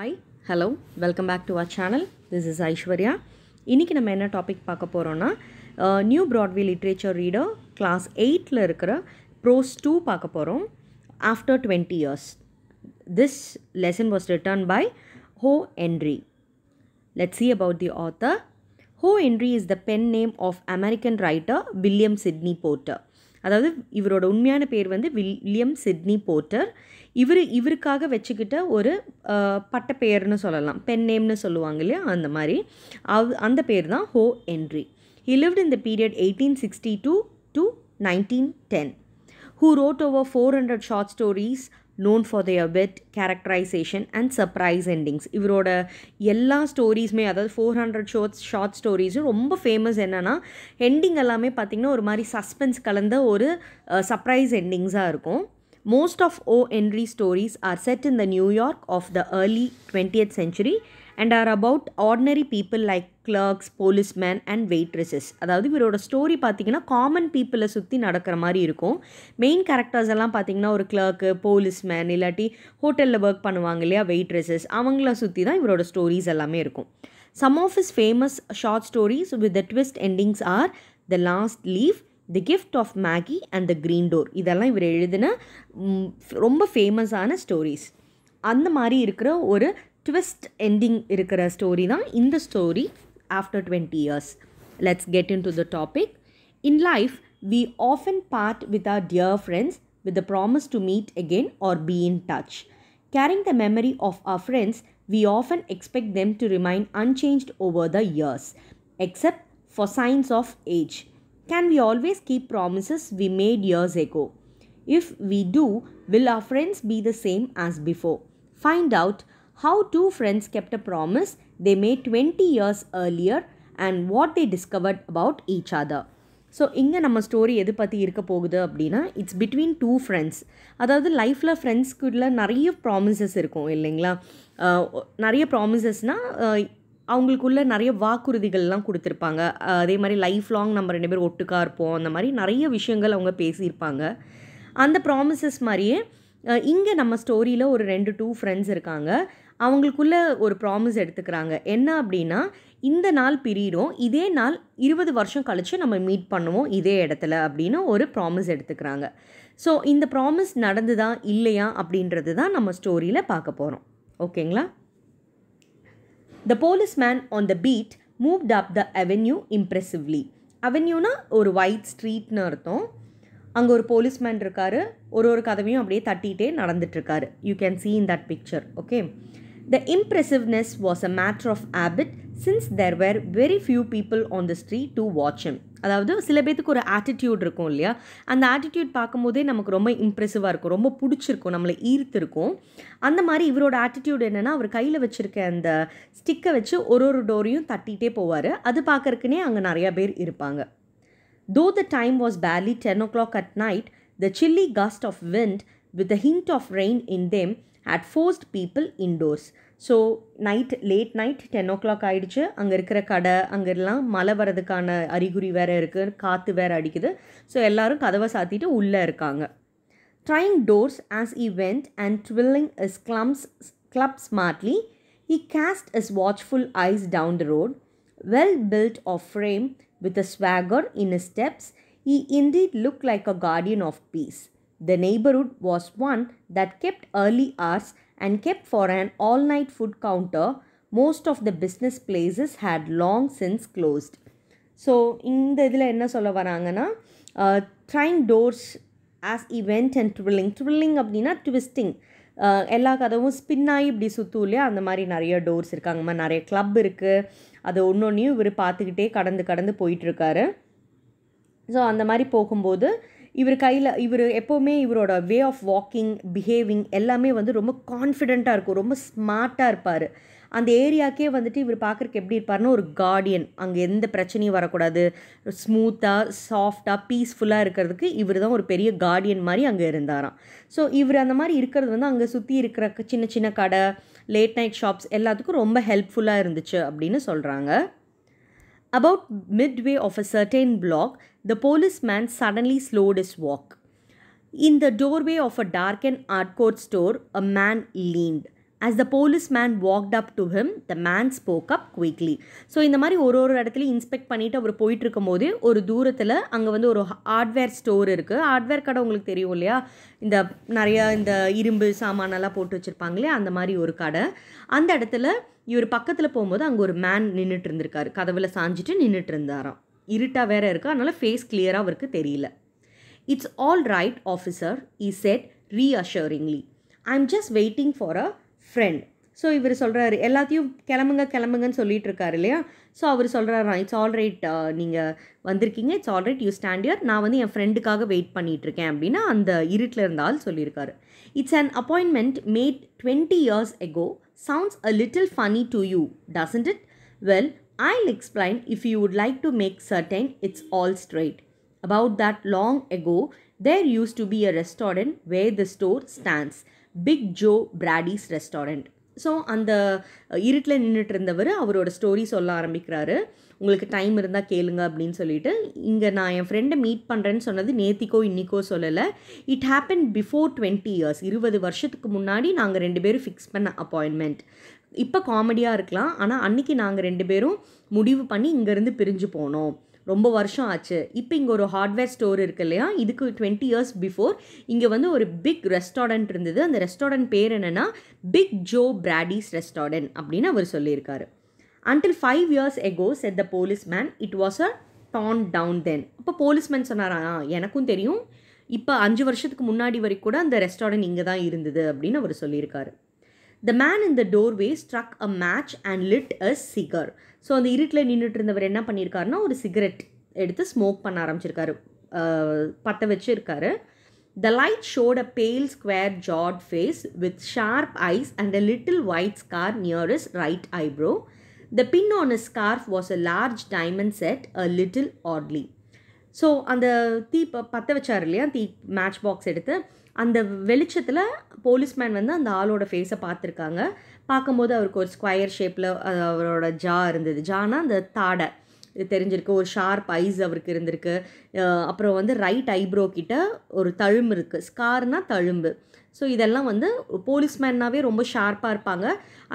Hi hello welcome back to our channel this is Aishwarya இன்றைக்கி நம்ம என்ன டாபிக் பார்க்க போகிறோன்னா New Broadway literature reader class எயிட்டில் இருக்கிற ப்ரோஸ் டூ பார்க்க போகிறோம் after twenty years this lesson was written by O Henry let see about the author O Henry is the pen name of American writer William Sydney Porter அதாவது இவரோட உண்மையான பேர் வந்து William Sydney Porter இவர் இவருக்காக வச்சுக்கிட்ட ஒரு பெயர்னு சொல்லலாம் பென் நேம்னு சொல்லுவாங்க இல்லையா அந்த மாதிரி அவ் அந்த பேர் தான் O Henry he lived in the period eighteen sixty two to nineteen ten who wrote over four hundred short stories known for their wit characterisation and surprise endings இவரோட எல்லா ஸ்டோரிஸுமே அதாவது ஃபோர் ஹண்ட்ரட் ஷோர்ட்ஸ் ஷார்ட் ஸ்டோரிஸும் ரொம்ப famous என்னென்னா ending எல்லாமே பார்த்திங்கன்னா ஒரு மாதிரி சஸ்பென்ஸ் கலந்த ஒரு சர்ப்ரைஸ் எண்டிங்ஸாக இருக்கும் most of O Henry stories are set in the New York of the early twentieth century and are about ordinary people like clerks policemen and waitresses அதாவது இவரோட ஸ்டோரி பார்த்திங்கன்னா காமன் பீப்புளை சுற்றி நடக்கிற மாதிரி இருக்கும் மெயின் கேரக்டர்ஸ் எல்லாம் பார்த்தீங்கன்னா ஒரு கிளர்க்கு போலீஸ்மேன் இல்லாட்டி ஹோட்டலில் ஒர்க் பண்ணுவாங்க இல்லையா வெயிட்ரஸஸ் அவங்கள சுற்றி தான் இவரோட ஸ்டோரிஸ் எல்லாமே இருக்கும் some of his famous short stories with the twist endings are the last leaf the gift of Magi and the green door இதெல்லாம் இவர் எழுதின ரொம்ப ஃபேமஸான ஸ்டோரிஸ் அந்த மாதிரி இருக்கிற ஒரு ending, என்டிங் இருக்கிற ஸ்டோரி தான் இந்த story after twenty years let's get into the topic in life we often part with our dear friends with the promise to meet again or be in touch. Carrying the memory of our friends, we often expect them to remain unchanged over the years, except for signs of age. Can we always keep promises we made years ago? If we do, will our friends be the same as before? Find out how two friends kept a promise they made 20 years earlier and what they discovered about each other so இங்கே நம்ம story எது பற்றி இருக்க போகுது அப்படின்னா it's between two friends அதாவது லைஃப்பில் ஃப்ரெண்ட்ஸ்குள்ள நிறைய ப்ராமிசஸ் இருக்கும் இல்லைங்களா நிறைய ப்ராமிசஸ்னால் அவங்களுக்குள்ள நிறைய வாக்குறுதிகள்லாம் கொடுத்துருப்பாங்க அதே மாதிரி லைஃப் லாங் நம்ம ரெண்டு பேரும் ஒட்டுக்கா இருப்போம் அந்த மாதிரி நிறைய விஷயங்கள் அவங்க பேசியிருப்பாங்க அந்த ப்ராமிசஸ் மாதிரியே இங்கே நம்ம ஸ்டோரியில் ஒரு ரெண்டு டூ ஃப்ரெண்ட்ஸ் இருக்காங்க அவங்களுக்குள்ள ஒரு ப்ராமிஸ் எடுத்துக்கிறாங்க என்ன அப்படின்னா இந்த நாள் பிரியிடும் இதே நாள் இருபது வருஷம் கழித்து நம்ம மீட் பண்ணுவோம் இதே இடத்துல அப்படின்னு ஒரு ப்ராமிஸ் எடுத்துக்கிறாங்க ஸோ இந்த ப்ராமிஸ் நடந்துதா இல்லையா அப்படின்றது தான் நம்ம ஸ்டோரியில் பார்க்க போகிறோம் ஓகேங்களா the police policeman on the beat moved up the avenue impressively அவென்யூனா ஒரு ஒயிட் ஸ்ட்ரீட்னு அர்த்தம் அங்கே ஒரு போலீஸ்மேன் இருக்கார் ஒரு ஒரு கதவையும் அப்படியே தட்டிகிட்டே நடந்துட்டுருக்காரு you can see in that picture okay The impressiveness was a matter of habit since there were very few people on the street to watch him. அதாவது சில பேத்துக்கு ஒரு ஆட்டிடியூட் இருக்கும் இல்லையா அந்த ஆட்டிடியூட் பார்க்கும்போதே நமக்கு ரொம்ப இம்ப்ரெசிவாக இருக்கும் ரொம்ப பிடிச்சிருக்கும் நம்மளை ஈர்த்திருக்கும் அந்த மாதிரி இவரோட ஆட்டிடியூட் என்னென்னா அவர் கையில் வச்சுருக்க அந்த ஸ்டிக்கை வச்சு ஒரு ஒரு டோரையும் தட்டிகிட்டே போவார் அது பார்க்குறக்குனே அங்கே நிறையா பேர் இருப்பாங்க though the time was barely ten o'clock at night the chilly gust of wind with the hint of rain in them had forced people indoors so night late night ten o'clock ஆகிடுச்சு அங்கே இருக்கிற கடை அங்கெல்லாம் மழை வர்றதுக்கான அறிகுறி வேறு இருக்குது காற்று வேறு அடிக்குது ஸோ எல்லோரும் கதவை சாத்திட்டு உள்ளே இருக்காங்க trying doors as he went and twirling his clubs club smartly he cast his watchful eyes down the road well built of frame with a swagger in steps he indeed look like a guardian of peace The neighborhood was one that kept early hours and kept for an all night food counter. Most of the business places had long since closed. So இந்த இதில் என்ன சொல்ல வராங்கன்னா trying doors as event and Twirling drilling அப்படின்னா twisting எல்லா கதவும் spin ஆகி இப்படி சுற்றும் இல்லையா அந்த மாதிரி நிறைய டோர்ஸ் இருக்காங்க மாதிரி நிறைய கிளப் இருக்குது அது ஒன்று ஒன்றையும் இவர் பார்த்துக்கிட்டே கடந்து கடந்து போயிட்டுருக்காரு ஸோ அந்த மாதிரி போகும்போது இவர் கையில் இவர் எப்போவுமே இவரோட வே ஆஃப் வாக்கிங் பிஹேவிங் எல்லாமே வந்து ரொம்ப கான்ஃபிடெண்ட்டாக இருக்கும் ரொம்ப ஸ்மார்ட்டாக இருப்பார் அந்த ஏரியாக்கே வந்துட்டு இவர் பார்க்குறக்கு எப்படி இருப்பார்னா ஒரு கார்டியன் அங்கே எந்த பிரச்சனையும் வரக்கூடாது ஸ்மூத்தாக சாஃப்டாக பீஸ்ஃபுல்லாக இருக்கிறதுக்கு இவர் தான் ஒரு பெரிய கார்டியன் மாதிரி அங்கே இருந்தாராம் ஸோ இவர் அந்த மாதிரி இருக்கிறது வந்து அங்கே சுற்றி இருக்கிற சின்ன சின்ன கடை லேட் நைட் ஷாப்ஸ் எல்லாத்துக்கும் ரொம்ப ஹெல்ப்ஃபுல்லாக இருந்துச்சு அப்படின்னு சொல்கிறாங்க About midway of a certain block, the policeman suddenly slowed his walk. In the doorway of a darkened hardcore store, a man leaned. As the police policeman walked up to him the man spoke up quickly so இந்த மாதிரி ஒரு ஒரு இடத்துலையும் inspect பண்ணிவிட்டு அவர் போயிட்டுருக்கும் போது ஒரு தூரத்தில் அங்கே வந்து ஒரு ஹார்ட்வேர் ஸ்டோர் இருக்குது ஹார்ட்வேர் கடை உங்களுக்கு தெரியும் இல்லையா இந்த நிறையா இந்த இரும்பு சாமானெல்லாம் போட்டு வச்சுருப்பாங்களே அந்த மாதிரி ஒரு கடை அந்த இடத்துல இவர் பக்கத்தில் போகும்போது அங்கே ஒரு மேன் நின்றுட்டு இருந்திருக்காரு கதவில் சாஞ்சிட்டு நின்றுட்டு இருந்தாராம் இருட்டாக வேற இருக்கா அதனால் ஃபேஸ் கிளியராக அவருக்கு தெரியல it's all right officer he said reassuringly I am just waiting for a friend so இவர் சொல்கிறாரு எல்லாத்தையும் கிளம்புங்க கிளம்புங்கன்னு சொல்லிட்டு இருக்காரு இல்லையா ஸோ அவர் சொல்கிறாரா இட்ஸ் ஆல்ரைட் uh, நீங்கள் வந்திருக்கீங்க it's alright you stand here நான் வந்து என் ஃப்ரெண்டுக்காக வெயிட் பண்ணிகிட்ருக்கேன் அப்படின்னா அந்த இருட்டில் இருந்தால் சொல்லியிருக்காரு it's an appointment made twenty years ago sounds a little funny to you doesn't it well I explain if you would like to make certain it's all straight about that long ago there used to be a restaurant where the store stands Big Joe Brady's restaurant so அந்த இருட்டில் நின்றுட்டு இருந்தவர் அவரோட story சொல்ல ஆரம்பிக்கிறாரு உங்களுக்கு time இருந்தால் கேளுங்க அப்படின்னு சொல்லிட்டு இங்கே நான் என் ஃப்ரெண்டை மீட் பண்ணுறேன்னு சொன்னது நேத்திக்கோ இன்றைக்கோ சொல்லலை it happen before twenty years இருபது வருஷத்துக்கு முன்னாடி நாங்கள் ரெண்டு பேரும் ஃபிக்ஸ் பண்ண அப்பாயின்மெண்ட் இப்போ காமெடியாக இருக்கலாம் ஆனால் அன்றைக்கி நாங்கள் ரெண்டு பேரும் முடிவு பண்ணி இங்கேருந்து பிரிஞ்சு போனோம் ரொம்ப வருஷம் ஆச்சு இப்போ இங்கே ஒரு ஹார்ட்வேர் ஸ்டோர் இருக்கு இல்லையா இதுக்கு டுவெண்ட்டி இயர்ஸ் பிஃபோர் இங்கே வந்து ஒரு பிக் ரெஸ்டாரண்ட் இருந்தது அந்த ரெஸ்டாரண்ட் பேர் என்னென்னா பிக் ஜோ பிராடிஸ் ரெஸ்டாரண்ட் அப்படின்னு அவர் சொல்லியிருக்காரு until five years ago said the police policeman it was a torn down then அப்போ போலீஸ்மேன் சொன்னாரா எனக்கும் தெரியும் இப்போ அஞ்சு வருஷத்துக்கு முன்னாடி வரைக்கும் கூட அந்த ரெஸ்டாரண்ட் இங்கே தான் இருந்தது அப்படின்னு அவர் சொல்லியிருக்காரு the man in the doorway struck a match and lit a cigar so அந்த இருட்டில் நின்றுட்டு இருந்தவர் என்ன பண்ணியிருக்காருன்னா ஒரு சிகரெட் எடுத்து ஸ்மோக் பண்ண ஆரம்பிச்சிருக்காரு பற்ற வச்சு இருக்காரு the light showed a pale square jawed face with sharp eyes and a little white scar near his right eyebrow the pin on a scarf was a large diamond set a little oddly so அந்த தீ பற்ற வச்சார் இல்லையா தீ match box எடுத்து அந்த வெளிச்சத்தில் policeman வந்து அந்த ஆளோட ஃபேஸை பார்த்துருக்காங்க பார்க்கும்போது அவருக்கு ஒரு ஸ்கொயர் ஷேப்பில் அவரோட ஜா இருந்தது ஜானா அந்த தாடை தெரிஞ்சிருக்கு ஒரு ஷார்ப் ஐஸ் அவருக்கு இருந்திருக்கு அப்புறம் வந்து ரைட் ஐப்ரோ கிட்ட ஒரு தழும்பு இருக்குது ஸ்கார்னால் தழும்பு ஸோ இதெல்லாம் வந்து போலீஸ்மேன்னாவே ரொம்ப ஷார்ப்பாக இருப்பாங்க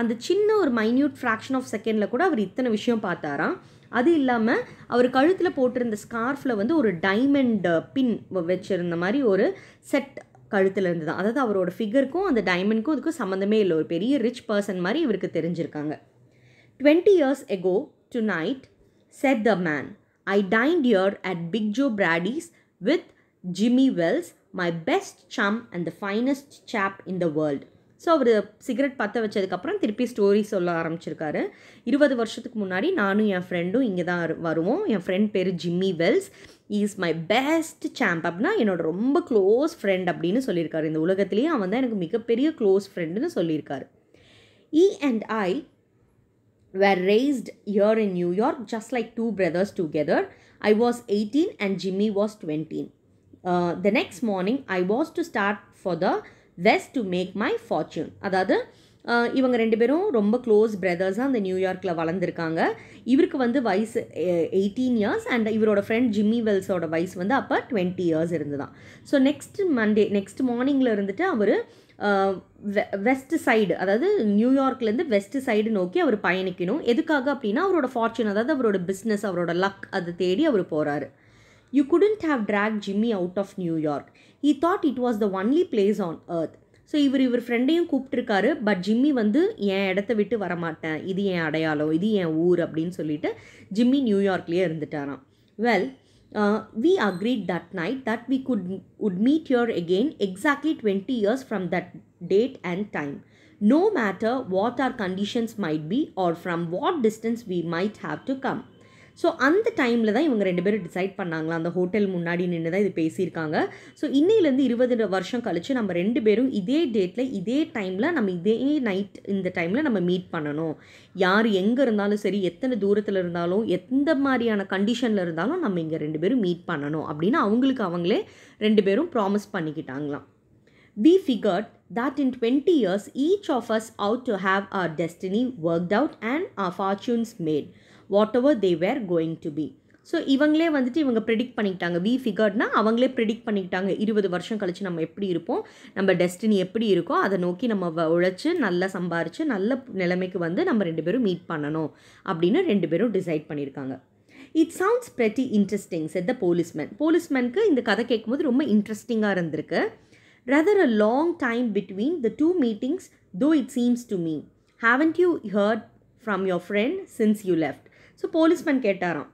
அந்த சின்ன ஒரு மைன்யூட் ஃப்ராக்ஷன் ஆஃப் செகண்டில் கூட அவர் இத்தனை விஷயம் பார்த்தாராம் அது இல்லாமல் அவர் கழுத்தில் போட்டிருந்த ஸ்கார்ஃபில் வந்து ஒரு டைமண்ட் பின் வச்சுருந்த மாதிரி ஒரு செட் கழுத்தில் இருந்து தான் அதாவது அவரோட ஃபிகருக்கும் அந்த டைமண்ட்க்கும் அதுக்கும் சம்மந்தமே இல்லை ஒரு பெரிய ரிச் பர்சன் மாதிரி இவருக்கு தெரிஞ்சிருக்காங்க twenty years ago tonight said the man I dined here at Big Joe Brady's with Jimmy Wells my best chum and the finest chap in the world so அவர் cigarette பற்ற வச்சதுக்கப்புறம் திருப்பி story சொல்ல ஆரம்பிச்சிருக்காரு இருபது வருஷத்துக்கு முன்னாடி நானும் என் ஃப்ரெண்டும் இங்கே தான் வருவோம் என் ஃப்ரெண்ட் பேர் Jimmy Wells is my best chum அப்படின்னா என்னோட ரொம்ப க்ளோஸ் ஃப்ரெண்ட் அப்படின்னு சொல்லியிருக்காரு இந்த உலகத்திலேயே அவன் தான் எனக்கு மிகப்பெரிய க்ளோஸ் ஃப்ரெண்டுன்னு சொல்லியிருக்காரு he and I were raised here in New York just like two brothers together I was eighteen and Jimmy was twenty the next morning I was to start for the West to make my fortune அதாவது இவங்க ரெண்டு பேரும் ரொம்ப close பிரதர்ஸாக அந்த நியூயார்க்கில் வளர்ந்துருக்காங்க இவருக்கு வந்து வயசு எயிட்டீன் இயர்ஸ் அண்ட் இவரோட ஃப்ரெண்ட் ஜிம்மி வெல்ஸோட வயசு வந்து அப்போ டுவெண்ட்டி இயர்ஸ் இருந்து தான் ஸோ நெக்ஸ்ட் மண்டே நெக்ஸ்ட் மார்னிங்கில் இருந்துட்டு அவர் வெஸ்ட் சைடு அதாவது நியூயார்க்லேருந்து வெஸ்ட் சைடு நோக்கி அவர் பயணிக்கணும் எதுக்காக அப்படின்னா அவரோட ஃபார்ச்சூன் அதாவது அவரோட பிஸ்னஸ் அவரோட லக் அதை தேடி அவர் போகிறாரு you couldn't have dragged Jimmy out of New York he thought it was the only place on earth so இவர் இவர் ஃப்ரெண்டையும் கூப்பிட்டுருக்காரு பட் ஜிம்மி வந்து என் இடத்த விட்டு வரமாட்டேன் இது என் அடையாளம் இது என் ஊர் அப்படின்னு சொல்லிட்டு ஜிம்மி நியூயார்க்லேயே இருந்துட்டாராம் well we agreed that night that we could would meet your again exactly twenty years from that date and time no matter what our conditions might be or from what distance we might have to come so அந்த டைமில் தான் இவங்க ரெண்டு பேரும் decide பண்ணாங்களா அந்த hotel முன்னாடி நின்று தான் இது பேசியிருக்காங்க ஸோ இன்னையிலேருந்து இருபது வருஷம் கழித்து நம்ம ரெண்டு பேரும் இதே டேட்டில் இதே டைமில் நம்ம இதே நைட் இந்த டைமில் நம்ம மீட் பண்ணணும் யார் எங்கே இருந்தாலும் சரி எத்தனை தூரத்தில் இருந்தாலும் எந்த மாதிரியான கண்டிஷனில் இருந்தாலும் நம்ம இங்கே ரெண்டு பேரும் மீட் பண்ணணும் அப்படின்னு அவங்களுக்கு அவங்களே ரெண்டு பேரும் ப்ராமிஸ் பண்ணிக்கிட்டாங்களாம் we figured that in twenty years each of us out to have our destiny work out and our fortunes made whatever they were going to be so இவங்களே வந்துட்டு இவங்க ப்ரெடிக்ட் பண்ணிக்கிட்டாங்க வி ஃபிகர்ட்னா அவங்களே predict பண்ணிக்கிட்டாங்க இருபது வருஷம் கழிச்சு நம்ம எப்படி இருப்போம் நம்ம டெஸ்டினி எப்படி இருக்கோ அதை நோக்கி நம்ம உழைச்சி நல்லா சம்பாரித்து நல்ல நிலைமைக்கு வந்து நம்ம ரெண்டு பேரும் மீட் பண்ணணும் அப்படின்னு ரெண்டு பேரும் டிசைட் பண்ணியிருக்காங்க it sounds pretty interesting said the policeman போலீஸ்மேனுக்கு இந்த கதை கேட்கும்போது ரொம்ப இன்ட்ரெஸ்டிங்காக இருந்திருக்கு rather a long time between the two meetings though it seems to me haven't you heard from your friend since you left so policeman கேட்டாராம்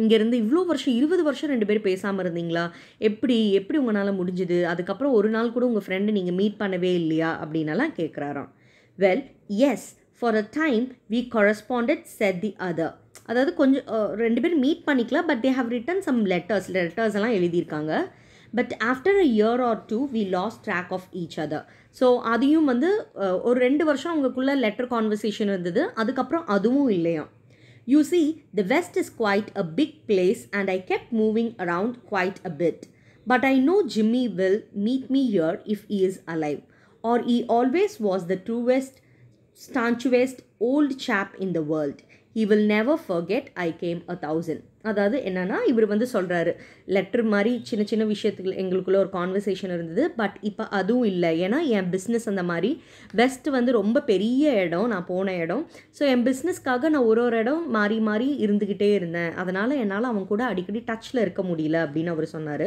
இங்கேருந்து இவ்வளோ வருஷம் இருபது வருஷம் ரெண்டு பேரும் பேசாமல் இருந்தீங்களா எப்படி எப்படி உங்களால் முடிஞ்சுது அதுக்கப்புறம் ஒரு நாள் கூட உங்கள் ஃப்ரெண்டு நீங்கள் மீட் பண்ணவே இல்லையா அப்படின்னலாம் கேட்குறாராம் well yes for a time we corresponded said the other அதாவது கொஞ்சம் ரெண்டு பேரும் மீட் பண்ணிக்கலாம் but they have written some letters letters எல்லாம் எழுதியிருக்காங்க but after a year or two we lost track of each other so அதையும் வந்து ஒரு ரெண்டு வருஷம் அவங்களுக்குள்ள லெட்டர் கான்வர்சேஷன் இருந்தது அதுக்கப்புறம் அதுவும் இல்லையாம் You see, the West is quite a big place and I kept moving around quite a bit. But I know Jimmy will meet me here if he is alive. Or he always was the truest, staunchest old chap in the world. He will never forget I came a thousand. அதாவது என்னன்னா இவர் வந்து சொல்கிறாரு letter மாதிரி சின்ன சின்ன விஷயத்துக்கு எங்களுக்குள்ளே ஒரு கான்வர்சேஷன் இருந்தது பட் இப்போ அதுவும் இல்லை ஏன்னா என் பிஸ்னஸ் அந்த மாதிரி பெஸ்ட் வந்து ரொம்ப பெரிய இடம் நான் போன இடம் ஸோ என் பிஸ்னஸ்க்காக நான் ஒரு ஒரு இடம் மாறி மாறி இருந்துக்கிட்டே இருந்தேன் அதனால் என்னால் அவங்க கூட அடிக்கடி டச்சில் இருக்க முடியல அப்படின்னு அவர் சொன்னார்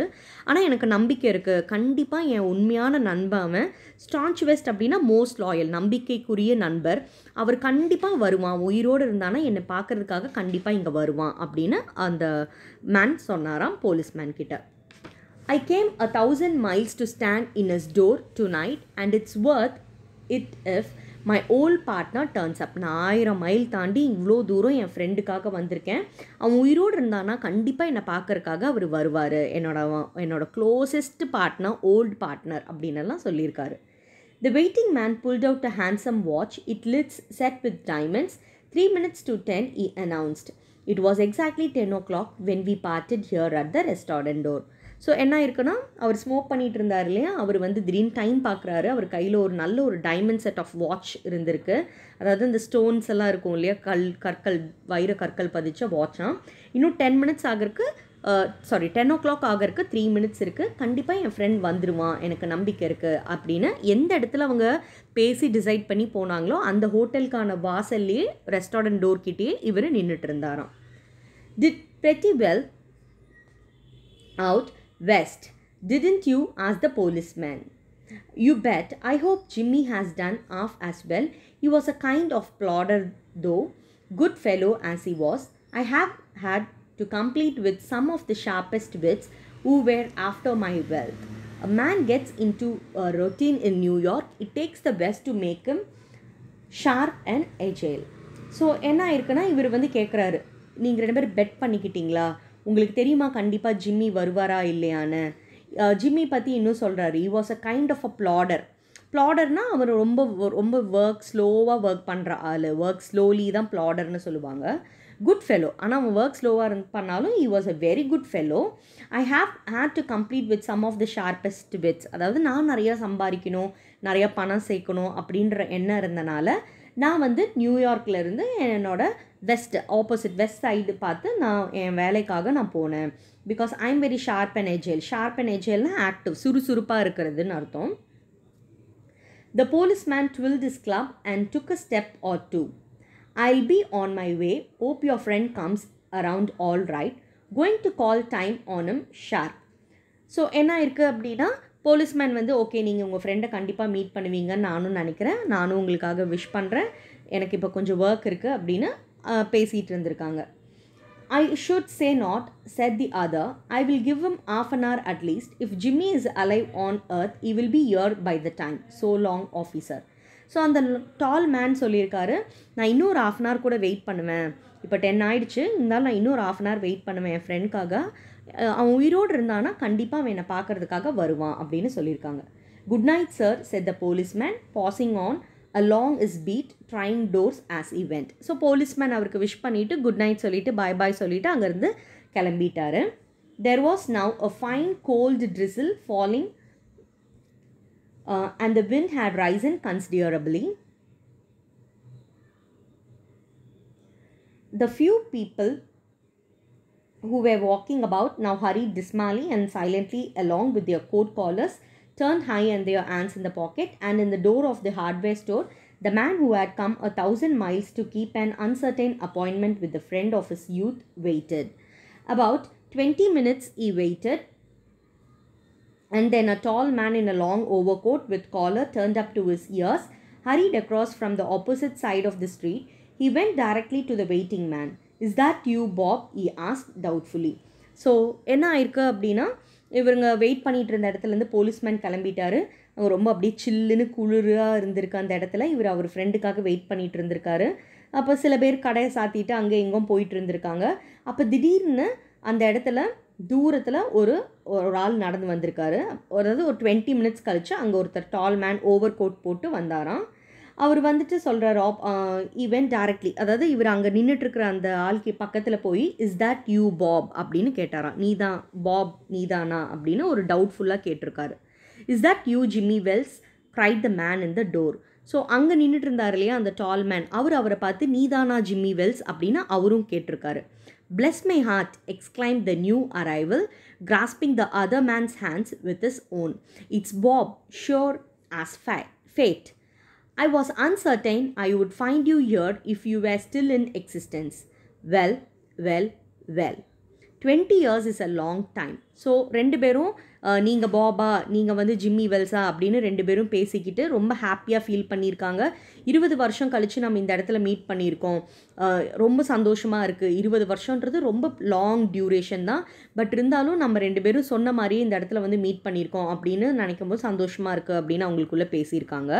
ஆனால் எனக்கு நம்பிக்கை இருக்குது கண்டிப்பாக என் உண்மையான நண்பன் அவன் ஸ்டான்ச் வெஸ்ட் அப்படின்னா மோஸ்ட் லாயல் நம்பிக்கைக்குரிய நண்பர் அவர் கண்டிப்பாக வருவான் உயிரோடு இருந்தானா என்னை பார்க்குறதுக்காக கண்டிப்பாக இங்கே வருவான் அப்படின்னு அந்த மேன் சொன்னாராம் போலீஸ்மேன் கிட்ட I came a thousand miles to stand in this door tonight and it's worth it if my old partner turns up நான் ஆயிரம் மைல் தாண்டி இவ்வளோ தூரம் என் ஃப்ரெண்டுக்காக வந்திருக்கேன் அவன் உயிரோடு இருந்தானா கண்டிப்பாக என்னை பார்க்கறக்காக அவர் வருவார் என்னோட என்னோடய க்ளோசஸ்ட் பார்ட்னர் ஓல்டு பார்ட்னர் அப்படின்னுலாம் சொல்லியிருக்காரு the waiting man pulled out a handsome watch it lids set with diamonds three minutes to ten he announced it was exactly ten o'clock when we parted here at the restaurant door so என்ன இருக்குன்னா அவர் smoke பண்ணிகிட்டு இருந்தார் இல்லையா அவர் வந்து திடீர்னு time பார்க்குறாரு அவர் கையில் ஒரு நல்ல ஒரு டைமண்ட் செட் ஆஃப் வாட்ச் இருந்திருக்கு அதாவது இந்த ஸ்டோன்ஸ் எல்லாம் இருக்கும் இல்லையா கல் கற்கள் வைர கற்கள் பதிச்ச வாட்சாம் இன்னும் டென் மினிட்ஸ் ஆகிறதுக்கு சாரி டென் ஓ கிளாக் ஆகிறதுக்கு த்ரீ மினிட்ஸ் இருக்குது கண்டிப்பாக என் ஃப்ரெண்ட் வந்துடுவான் எனக்கு நம்பிக்கை இருக்குது அப்படின்னு எந்த இடத்துல அவங்க பேசி டிசைட் பண்ணி போனாங்களோ அந்த ஹோட்டலுக்கான வாசல்லையே ரெஸ்டாரண்ட் டோர்கிட்டேயே இவர் நின்றுட்டு இருந்தாராம் did pretty well out west didn't you ஆஸ் the policeman you bet I hope Jimmy has done half as well He was a kind of plodder though good fellow as he was I have had to complete with some of the sharpest wits who were after my wealth. A man gets into a routine in New York, it takes the best to make him sharp and agile so என்ன ஆயிருக்குன்னா இவர் வந்து கேட்குறாரு நீங்கள் ரெண்டு பேரும் bed பண்ணிக்கிட்டீங்களா உங்களுக்கு தெரியுமா கண்டிப்பாக ஜிம்மி வருவாரா இல்லையான்னு ஜிம்மி பற்றி இன்னும் சொல்கிறாரு he was a kind of a plodder ப்ளாடர்னால் அவர் ரொம்ப ரொம்ப ஒர்க் ஸ்லோவாக ஒர்க் பண்ணுற ஆள் ஒர்க் ஸ்லோலி தான் ப்ளாடர்னு சொல்லுவாங்க குட் ஃபெலோ ஆனால் அவன் ஒர்க் ஸ்லோவாக இருந்து பண்ணாலும் he was a very good fellow I have had to complete with some of the sharpest bits அதாவது நான் நிறையா சம்பாதிக்கணும் நிறையா பணம் சேர்க்கணும் அப்படின்ற எண்ணம் இருந்தனால நான் வந்து நியூயார்க்லேருந்து என்னோட வெஸ்ட் ஆப்போசிட் வெஸ்ட் சைடு பார்த்து நான் என் வேலைக்காக நான் போனேன் because I am very sharp and agile sharp and ஏஜேல்னால் ஆக்டிவ் சுறுசுறுப்பாக இருக்கிறதுன்னு அர்த்தம் the police man twirled this club and took a step or two I'll be on my way. Hope your friend comes around all right. Going to call time on him sharp so என்ன இருக்குது அப்படின்னா policeman வந்து okay நீங்கள் உங்கள் ஃப்ரெண்டை கண்டிப்பாக meet பண்ணுவீங்கன்னு நானும் நினைக்கிறேன் நானும் உங்களுக்காக விஷ் பண்ணுறேன் எனக்கு இப்போ கொஞ்சம் ஒர்க் இருக்குது அப்படின்னு பேசிகிட்டு இருந்திருக்காங்க I should say not said the other I will give him half an hour at least if Jimmy is alive on earth he will be here by the time so long officer so அந்த tall man சொல்லியிருக்காரு நான் இன்னும் ஒரு half an hour கூட wait பண்ணுவேன் இப்போ ten ஆயிடுச்சு இருந்தாலும் நான் இன்னொரு ஆஃப் அன் ஹவர் வெயிட் பண்ணுவேன் என் ஃப்ரெண்ட்காக அவன் உயிரோடு இருந்தானா கண்டிப்பாக அவன் என்னை பார்க்கறதுக்காக வருவான் அப்படின்னு சொல்லியிருக்காங்க good night sir said the policeman passing on along his beat trying doors as he went so policeman அவருக்கு விஷ் பண்ணிவிட்டு குட் நைட் சொல்லிவிட்டு பாய் பாய் சொல்லிவிட்டு அங்கேருந்து கிளம்பிட்டாரு there was now a fine cold drizzle falling uh, and the wind had risen considerably. The few people who were walking about now hurried dismally and silently along with their coat collars turned high and their hands in the pocket and in the door of the hardware store the man who had come a thousand miles to keep an uncertain appointment with the friend of his youth waited about 20 minutes he waited and then a tall man in a long overcoat with collar turned up to his ears hurried across from the opposite side of the street. He went directly to the waiting man. Is that you Bob he asked doubtfully so என்ன ஆயிருக்கு அப்படின்னா இவருங்க wait பண்ணிகிட்டு இருந்த இடத்துலேருந்து policeman கிளம்பிட்டாரு அவங்க ரொம்ப அப்படியே சில்லுன்னு குளிராக இருந்திருக்கு அந்த இடத்துல இவர் அவர் ஃப்ரெண்டுக்காக வெயிட் பண்ணிகிட்டு இருந்திருக்காரு அப்போ சில பேர் கடையை சாத்திட்டு அங்கே எங்கும் போயிட்டு இருந்திருக்காங்க அப்போ திடீர்னு அந்த இடத்துல தூரத்தில் ஒரு ஒரு ஆள் நடந்து வந்திருக்காரு அதாவது ஒரு டுவெண்ட்டி மினிட்ஸ் கழித்து அங்கே ஒருத்தர் டால் மேன் ஓவர் கோட் போட்டு வந்தாராம் அவர் வந்துட்டு சொல்கிறார் ஆப் ஈவென்ட் டேரக்ட்லி அதாவது இவர் அங்கே நின்றுட்டுருக்கிற அந்த ஆளுக்கு பக்கத்தில் போய் இஸ் தட் யூ பாப் அப்படின்னு கேட்டாராம் நீ தான் பாப் நீ தானா அப்படின்னு ஒரு டவுட்ஃபுல்லாக கேட்டிருக்காரு is that you Jimmy Wells cried the man in the door so அங்கே நின்றுட்டு இருந்தார் இல்லையா அந்த டால் மேன் அவர் அவரை பார்த்து நீதானா ஜிம்மி வெல்ஸ் அப்படின்னு அவரும் கேட்டிருக்காரு Bless my heart, exclaimed the new arrival, grasping the other man's hands with his own. It's Bob, sure as fate. I was uncertain I would find you here if you were still in existence. Well, well, well. Twenty years is a long time so ரெண்டு பேரும் நீங்கள் பாபா நீங்கள் வந்து Jimmy வெல்ஸா அப்படின்னு ரெண்டு பேரும் பேசிக்கிட்டு ரொம்ப ஹாப்பியாக ஃபீல் பண்ணியிருக்காங்க இருபது வருஷம் கழித்து நம்ம இந்த இடத்துல மீட் பண்ணியிருக்கோம் ரொம்ப சந்தோஷமாக இருக்குது இருபது வருஷன்றது ரொம்ப லாங் டியூரேஷன் தான் பட் இருந்தாலும் நம்ம ரெண்டு பேரும் சொன்ன மாதிரியே இந்த இடத்துல வந்து மீட் பண்ணியிருக்கோம் அப்படின்னு நினைக்கும் போது சந்தோஷமாக இருக்குது அப்படின்னு அவங்களுக்குள்ளே பேசியிருக்காங்க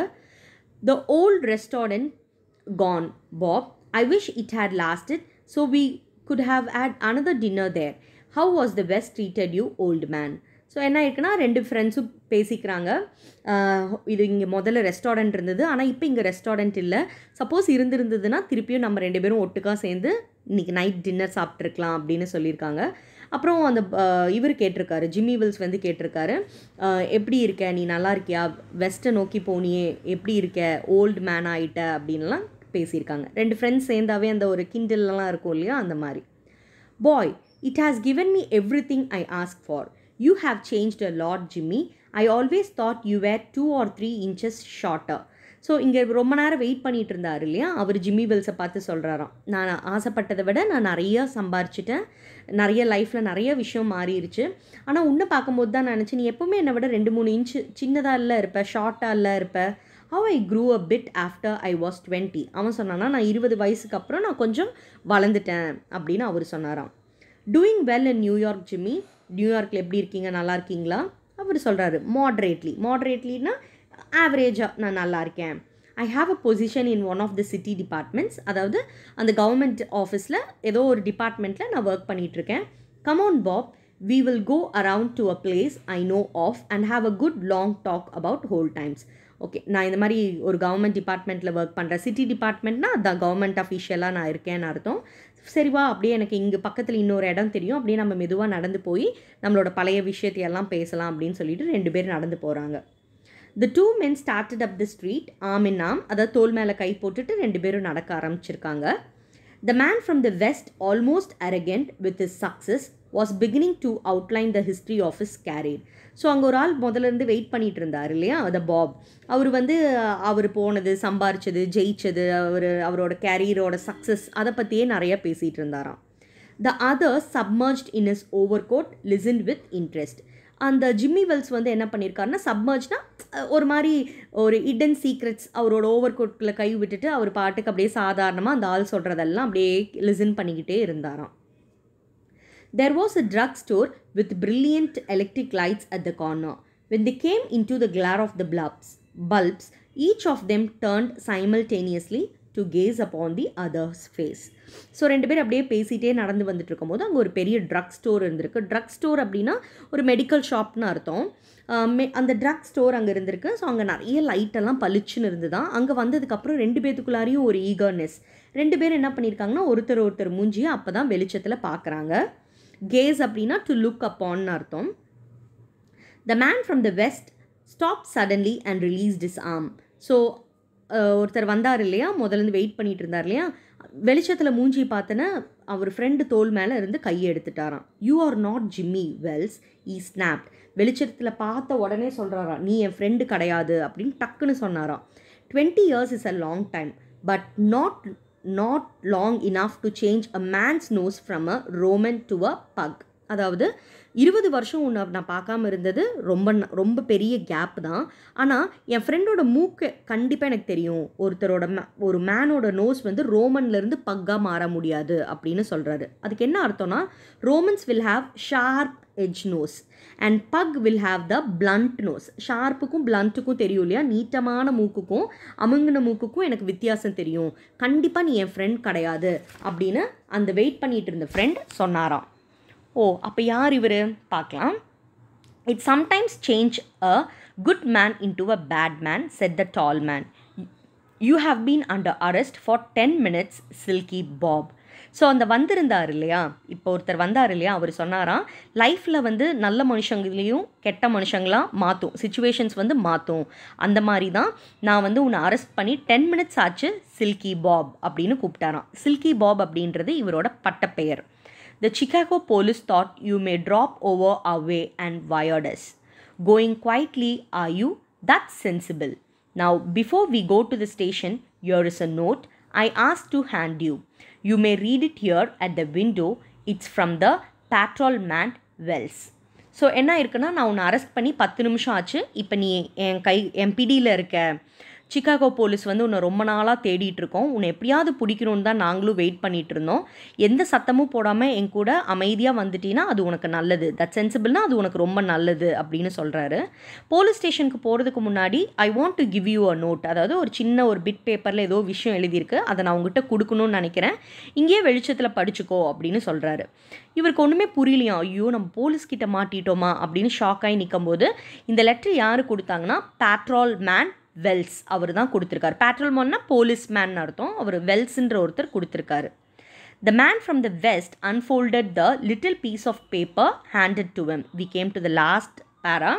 the old restaurant's gone Bob I wish it had lasted so we could have had another dinner there how was the west treated you old man so என்ன ஆயிருக்குன்னா ரெண்டு ஃப்ரெண்ட்ஸும் பேசிக்கிறாங்க இது இங்கே முதல்ல ரெஸ்டாரண்ட் இருந்தது ஆனால் இப்போ இங்கே ரெஸ்டாரண்ட் இல்லை சப்போஸ் இருந்திருந்ததுன்னா திருப்பியும் நம்ம ரெண்டு பேரும் ஒட்டுக்காக சேர்ந்து இன்றைக்கி நைட் டின்னர் சாப்பிட்ருக்கலாம் அப்படின்னு சொல்லியிருக்காங்க அப்புறம் அந்த இவர் கேட்டிருக்காரு ஜிம்மி வில்ஸ் வந்து கேட்டிருக்காரு எப்படி இருக்க நீ நல்லா இருக்கியா வெஸ்ட்டை நோக்கி போனியே எப்படி இருக்க ஓல்டு மேன் ஆகிட்ட அப்படின்லாம் பேசியிருக்காங்க ரெண்டு ஃப்ரெண்ட்ஸ் சேர்ந்தாவே அந்த ஒரு கிண்டில்லாம் இருக்கும் இல்லையா அந்த மாதிரி boy it has given me everything I ask for you have change a lot Jimmy I always thought you were two or three inches shorter so இங்கே ரொம்ப நேரம் வெயிட் பண்ணிகிட்டு இருந்தார் இல்லையா அவர் ஜிம்மி வெல்ஸை பார்த்து சொல்கிறாராம் நான் ஆசைப்பட்டதை விட நான் நிறையா சம்பாரிச்சிட்டேன் நிறைய லைஃப்பில் நிறைய விஷயம் மாறிடுச்சு ஆனால் உன்னை பார்க்கும்போது தான் நினச்சி நீ எப்போவுமே என்னை விட ரெண்டு மூணு இன்ச்சு சின்னதாக இல்லை இருப்பேன் ஷார்ட்டாக இல்லை இருப்பேன் how I grew a bit after I was twenty அவன் சொன்னான்னா நான் இருபது வயசுக்கு அப்புறம் நான் கொஞ்சம் வளர்ந்துட்டேன் அப்படின்னு அவர் சொன்னாராம் doing well in New York Jimmy நியூயார்க்கில் எப்படி இருக்கீங்க நல்லா இருக்கீங்களா அவர் சொல்கிறாரு மாட்ரேட்லி மாட்ரேட்லினா ஆவரேஜாக நான் நல்லா இருக்கேன் I have a position in one of the city departments அதாவது அந்த கவர்மெண்ட் ஆஃபீஸில் ஏதோ ஒரு டிபார்ட்மெண்ட்டில் நான் ஒர்க் பண்ணிகிட்ருக்கேன் come on Bob we will go around to a place I know of and have a good long talk about whole times okay நான் இந்த மாதிரி ஒரு கவர்மெண்ட் டிபார்ட்மெண்ட்டில் ஒர்க் பண்ணுறேன் சிட்டி டிபார்ட்மெண்ட்னா அதான் கவர்மெண்ட் அஃபீஷியலாக நான் இருக்கேன்னு அர்த்தம் சரிவா அப்படியே எனக்கு இங்கே பக்கத்தில் இன்னொரு இடம் தெரியும் அப்படியே நம்ம மெதுவாக நடந்து போய் நம்மளோட பழைய விஷயத்தையெல்லாம் பேசலாம் அப்படின்னு சொல்லிட்டு ரெண்டு பேர் நடந்து போகிறாங்க the two men started up the street arm in arm அதாவது தோல் மேலே கை போட்டுட்டு ரெண்டு பேரும் நடக்க ஆரம்பிச்சிருக்காங்க the man from the west almost arrogant with his success was beginning to outline the history of his career so அங்கே ஒரு ஆள் முதலேருந்து வெயிட் பண்ணிகிட்டு இருந்தார் இல்லையா அந்த பாப் அவர் வந்து அவர் போனது சம்பாரிச்சது ஜெயிச்சது அவர் அவரோட கேரியரோட சக்ஸஸ் அதை பற்றியே நிறையா பேசிகிட்டு இருந்தாராம் the other submerged in his overcoat listen with interest அந்த ஜிம்மி வெல்ஸ் வந்து என்ன பண்ணியிருக்காருன்னா சப்மர்ஜ்னா ஒரு மாதிரி ஒரு இடன் சீக்ரெட்ஸ் அவரோட ஓவர் கோட்டில் கை விட்டுட்டு அவர் பாட்டுக்கு அப்படியே சாதாரணமாக அந்த ஆள் சொல்கிறதெல்லாம் அப்படியே லிசன் பண்ணிக்கிட்டே இருந்தாராம் there There was a drugstore with brilliant electric lights at the corner. When they came into the glare of the bulbs, bulbs each of them turned simultaneously to gaze upon the other's face so ரெண்டு பேர் அப்படியே பேசிகிட்டே நடந்து வந்துட்டு இருக்கும்போது அங்கே ஒரு பெரிய ட்ரக் ஸ்டோர் இருந்திருக்கு ட்ரக் ஸ்டோர் அப்படின்னா ஒரு மெடிக்கல் ஷாப்னு அர்த்தம் அந்த ட்ரக் ஸ்டோர் அங்கே இருந்திருக்கு ஸோ அங்கே நிறைய லைட்டெல்லாம் பளிச்சுன்னு இருந்து தான் அங்கே வந்ததுக்கப்புறம் ரெண்டு பேத்துக்குள்ளாரையும் ஒரு ஈகர்னஸ் ரெண்டு பேரும் என்ன பண்ணியிருக்காங்கன்னா ஒருத்தர் ஒருத்தர் மூஞ்சியை அப்போ தான் வெளிச்சத்தில் பார்க்குறாங்க கேஸ் அப்படின்னா டு லுக் அப்பான்னு அர்த்தம் the man from the west stop suddenly and release his arm so ஒருத்தர் வந்தார் இல்லையா முதலேருந்து வெயிட் பண்ணிகிட்டு இருந்தார் இல்லையா வெளிச்சத்தில் மூஞ்சி பார்த்தோன்னா அவர் ஃப்ரெண்டு தோல் மேலே இருந்து கையை எடுத்துட்டாராம் you are not Jimmy Wells he snapped வெளிச்சத்தில் பார்த்த உடனே சொல்கிறாராம் நீ என் ஃப்ரெண்டு கிடையாது அப்படின்னு டக்குன்னு சொன்னாராம் twenty years is a long time but not not long enough to change a man's nose from a Roman to a pug. அதாவது இருபது வருஷம் உன்னை நான் பார்க்காம இருந்தது ரொம்ப ரொம்ப பெரிய கேப் தான் ஆனால் என் ஃப்ரெண்டோட மூக்கு கண்டிப்பாக எனக்கு தெரியும் ஒருத்தரோட மே ஒரு மேனோட நோஸ் வந்து ரோமன்லேருந்து பக்காக மாற முடியாது அப்படின்னு சொல்கிறாரு அதுக்கு என்ன அர்த்தம்னா Romans will have sharp edge nose and pug will have the blunt nose ஷார்ப்புக்கும் பிளண்ட்டுக்கும் தெரியும் இல்லையா நீட்டமான மூக்குக்கும் அமுங்கின மூக்குக்கும் எனக்கு வித்தியாசம் தெரியும் கண்டிப்பாக நீ என் ஃப்ரெண்ட் கிடையாது அப்படின்னு அந்த வெயிட் பண்ணிகிட்டு இருந்த ஃப்ரெண்ட் சொன்னாராம் ஓ அப்போ யார் இவர் பார்க்கலாம் it sometimes change a good man to a bad man said the tall man you have been under arrest for ten minutes Silky Bob so அந்த வந்திருந்தார் இல்லையா இப்போ ஒருத்தர் வந்தார் இல்லையா அவர் சொன்னாராம் லைஃப்பில் வந்து நல்ல மனுஷங்களையும் கெட்ட மனுஷங்களாம் மாற்றும் சுச்சுவேஷன்ஸ் வந்து மாற்றும் அந்த மாதிரி தான் நான் வந்து உன்னை அரெஸ்ட் பண்ணி டென் மினிட்ஸ் ஆச்சு சில்கி பாப் அப்படின்னு கூப்பிட்டாராம் சில்கி பாப் அப்படின்றது இவரோட பட்டப்பெயர் The Chicago police thought you may drop over our way and wired us. Going quietly, are you? That's sensible. Now, before we go to the station, here is a note I asked to hand you. You may read it here at the window. It's from the patrolman Wells. So என்ன இருக்குன்னா நான் உன்னை arrest பண்ணி பத்து நிமிஷம் ஆச்சு இப்போ நீ என் கை இருக்க சிக்காகோ போலீஸ் வந்து உன்னை ரொம்ப நாளாக தேடிட்டு இருக்கோம் உன்னை எப்படியாவது பிடிக்கணும்னு தான் நாங்களும் வெயிட் பண்ணிட்டு இருந்தோம் எந்த சத்தமும் போடாமல் என் கூட அமைதியாக வந்துட்டீங்கன்னா அது உனக்கு நல்லது தட் சென்சிபிள்னா அது உனக்கு ரொம்ப நல்லது அப்படின்னு சொல்கிறாரு போலீஸ் ஸ்டேஷனுக்கு போகிறதுக்கு முன்னாடி I want to give you a note அதாவது ஒரு சின்ன ஒரு பிட் பேப்பரில் ஏதோ விஷயம் எழுதியிருக்கு அதை நான் உங்ககிட்ட கொடுக்கணும்னு நினைக்கிறேன் இங்கேயே வெளிச்சத்தில் படிச்சுக்கோ அப்படின்னு சொல்கிறாரு இவருக்கு ஒன்றுமே புரியலையா ஐயோ நம்ம போலீஸ் கிட்ட மாட்டிட்டோமா அப்படின்னு ஷாக்காகி நிற்கும் போது இந்த லெட்டர் யார் கொடுத்தாங்கன்னா பேட்ரோல் மேன் வெல்ஸ் அவர் தான் கொடுத்துருக்கார் மோன்னா போலீஸ் மேன் அர்த்தம் அவர் வெல்ஸ்ன்ற ஒருத்தர் கொடுத்துருக்காரு the man from the west unfolded the little piece of paper handed to him we came to the last para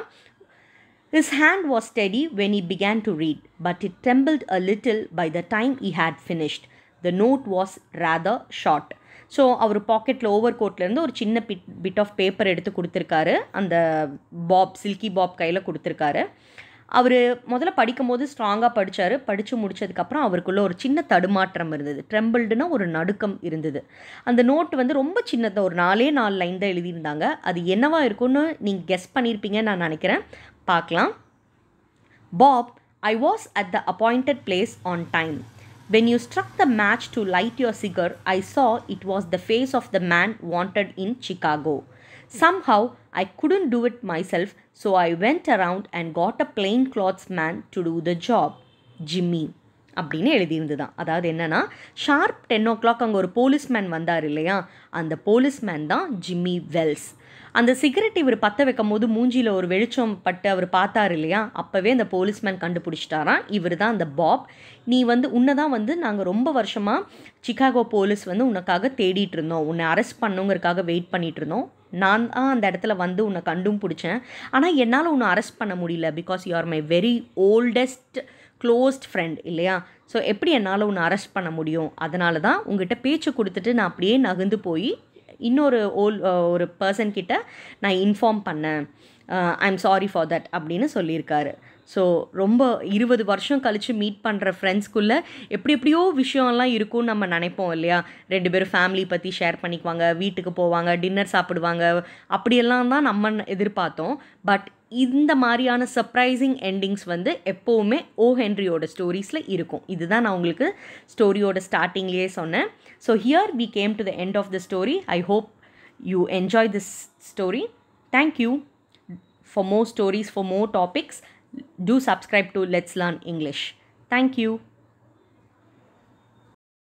his hand was steady when he began to read but it trembled a little by the time he had finished the note was rather short so அவர் பாக்கெட்டில் ஓவர் கோட்லேருந்து ஒரு சின்ன bit bit of paper எடுத்து கொடுத்துருக்காரு அந்த pop silky pop கையில் கொடுத்துருக்காரு அவர் முதல்ல படிக்கும்போது ஸ்ட்ராங்காக படித்தார் படித்து முடித்ததுக்கப்புறம் அவருக்குள்ளே ஒரு சின்ன தடுமாற்றம் இருந்தது ட்ரெம்பிள்டுனா ஒரு நடுக்கம் இருந்தது அந்த நோட் வந்து ரொம்ப சின்னதாக ஒரு நாலே நாலு லைன் தான் எழுதியிருந்தாங்க அது என்னவாக இருக்கும்னு நீங்கள் கெஸ் பண்ணியிருப்பீங்கன்னு நான் நினைக்கிறேன் பார்க்கலாம் Bob I was at the appointed place on time when you struck the match to light your cigar I saw it was the face of the man wanted in Chicago somehow I couldn't do it myself, so I went around and got a plain clothes man to do the job. Jimmy அப்படின்னு எழுதியிருந்துதான் அதாவது என்னென்னா sharp ten ஓ clock அங்கே ஒரு police man வந்தார் இல்லையா அந்த police man தான் ஜிம்மி வெல்ஸ் அந்த சிகரெட் இவர் பற்ற வைக்கும் போது மூஞ்சியில் ஒரு வெளிச்சம் பட்டு அவர் பார்த்தார் இல்லையா அப்போவே அந்த போலீஸ்மேன் கண்டுபிடிச்சிட்டாராம் இவர் தான் அந்த பாப் நீ வந்து உன்னை தான் வந்து நாங்கள் ரொம்ப வருஷமாக சிக்காகோ போலீஸ் வந்து உனக்காக தேடிட்டு இருந்தோம் உன்னை அரெஸ்ட் பண்ணுங்கிறக்காக வெயிட் பண்ணிகிட்டு இருந்தோம் நான் தான் அந்த இடத்துல வந்து உன்னை கண்டும் பிடிச்சேன் ஆனால் என்னால் உன்னை அரெஸ்ட் பண்ண முடியல because you are my very oldest closest friend இல்லையா ஸோ எப்படி என்னால் உன்னை அரெஸ்ட் பண்ண முடியும் அதனால தான் உங்ககிட்ட பேச்சு கொடுத்துட்டு நான் அப்படியே நகர்ந்து போய் இன்னொரு ஓல் ஒரு பர்சன்கிட்ட நான் இன்ஃபார்ம் பண்ணேன் I am sorry for that அப்படின்னு சொல்லியிருக்காரு ஸோ ரொம்ப இருபது வருஷம் கழித்து மீட் பண்ணுற ஃப்ரெண்ட்ஸ்குள்ளே எப்படி எப்படியோ விஷயம்லாம் இருக்கும்னு நம்ம நினைப்போம் இல்லையா ரெண்டு பேரும் ஃபேமிலி பற்றி ஷேர் பண்ணிக்குவாங்க வீட்டுக்கு போவாங்க டின்னர் சாப்பிடுவாங்க அப்படியெல்லாம் தான் நம்ம எதிர்பார்த்தோம் பட் இந்த மாதிரியான சர்ப்ரைசிங் எண்டிங்ஸ் வந்து எப்போவுமே ஓ ஹென்ரியோட ஸ்டோரிஸில் இருக்கும் இதுதான் நான் உங்களுக்கு ஸ்டோரியோட ஸ்டார்டிங்லேயே சொன்னேன் so here we came to the end of the story I hope you enjoy this story thank you for more stories for more topics do subscribe to Let's Learn English. Thank you.